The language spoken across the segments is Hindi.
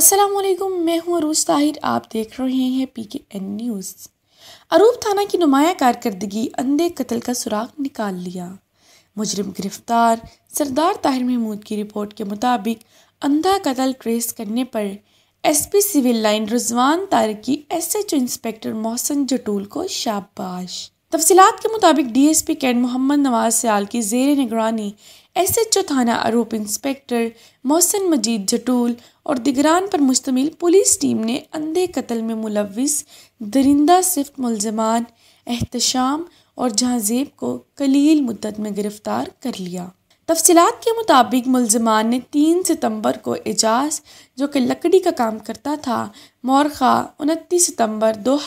असलम मैं हूं अरूज ताहिर आप देख रहे हैं पी के एन न्यूज़ अरूब थाना की नुमाया कारकर्दगी अंधे कत्ल का सुराग निकाल लिया मुजरिम गिरफ्तार सरदार ताहिर महमूद की रिपोर्ट के मुताबिक अंधा कत्ल ट्रेस करने पर SP civil line Rizwan Tariq SHO inspector Mohsin जटूल को शाबाश तफसीत के मुताबिक D S P cantt Mohammad Nawaz Sayal की जेर निगरानी एस एच ओ थाना आरोप इंस्पेक्टर मोहसिन मजीद जटूल और दिगरान पर मुश्तमिल पुलिस टीम ने अंधे कत्ल में मुलविस दरिंदा सिफ्त मुलजमान एहतशाम और जहाँजेब को कलील मुद्दत में गिरफ्तार कर लिया तफसीत के मुताबिक मुलजमान ने तीन सितम्बर को एजाज जो कि लकड़ी का काम करता था मौरखा उनतीस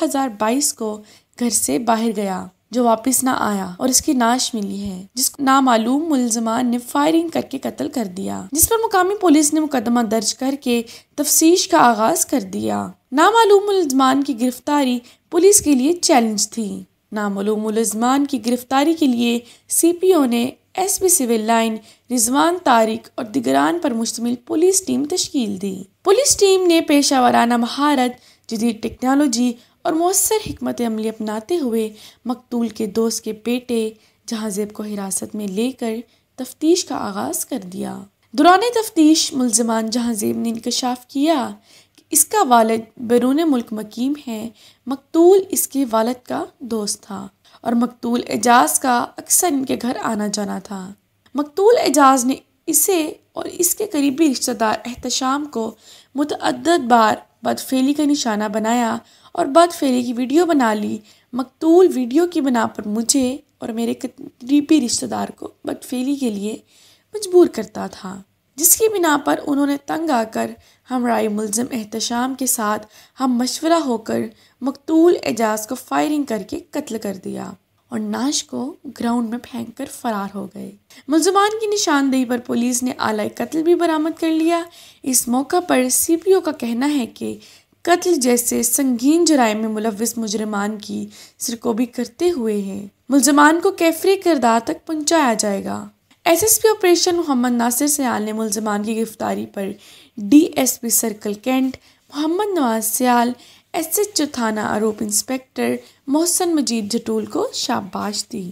हजार बाईस को घर से बाहर गया जो वापस ना आया और इसकी नाश मिली है जिस नामालूम मुलजमान ने फायरिंग करके कत्ल कर दिया जिस पर मुकामी पुलिस ने मुकदमा दर्ज करके तफ्तीश का आगाज कर दिया नामालूम मुलजमान की गिरफ्तारी पुलिस के लिए चैलेंज थी नामालूम मुलजमान की गिरफ्तारी के लिए सीपीओ ने S P civil line Rizwan Tariq और दिगरान पर मुश्तमिल पुलिस टीम तश्कील दी पुलिस टीम ने पेशा वाराना महारत जदीद टेक्नोलॉजी और मौसर हमत अमली अपनाते हुए मकतूल के दोस्त के बेटे जहाजेब को हिरासत में लेकर तफ्तीश का आगाज़ कर दिया दौरान तफ्तीश मुलजमान जहाजेब ने इंकशाफ किया इसका वालद बैरून मुल्क मकीम है मकतूल इसके वालद का दोस्त था और मकतूल एजाज का अक्सर इनके घर आना जाना था मकतूल एजाज ने इसे और इसके करीबी रिश्तेदार एहतशाम को मतद बार बदफेली का निशाना बनाया और बदफेली की वीडियो बना ली मकतूल वीडियो की बना पर मुझे और मेरे करीबी रिश्तेदार को बदफेली के लिए मजबूर करता था जिसकी बिना पर उन्होंने तंग आकर हमराई मुलम एहतशाम के साथ हम मशवरा होकर मकतूल एजाज को फायरिंग करके कत्ल कर दिया और नाश को ग्राउंड में फेंक कर फरार हो गए मुलजमान की निशानदेही पर पुलिस ने आला कत्ल भी बरामद कर लिया इस मौका पर सी पी ओ का कहना है कि कत्ल जैसे संगीन जराये में मुलविस मुजरमान की सिरकोबी करते हुए हैं मुलजमान को कैफरी करदार तक पहुँचाया जाएगा एसएसपी ऑपरेशन मोहम्मद नासिर सयाल ने मुलजमान की गिरफ्तारी पर DSP circle cantt Mohammad Nawaz Sayal S H थाना आरोप इंस्पेक्टर मोहसन मजीद जटूल को शाबाश दी